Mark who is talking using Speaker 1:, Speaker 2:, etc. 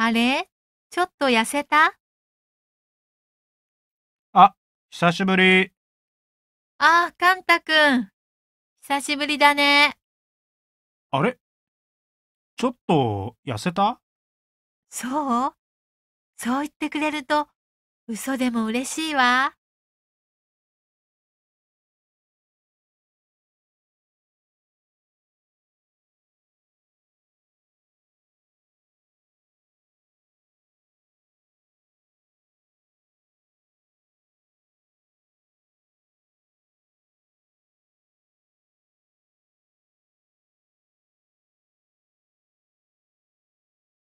Speaker 1: あれちょっと痩せた
Speaker 2: あ、久しぶり。
Speaker 1: ああ、かんたくん。久しぶりだね。
Speaker 2: あれちょっと痩せた
Speaker 1: そうそう言ってくれると嘘でも嬉しいわ。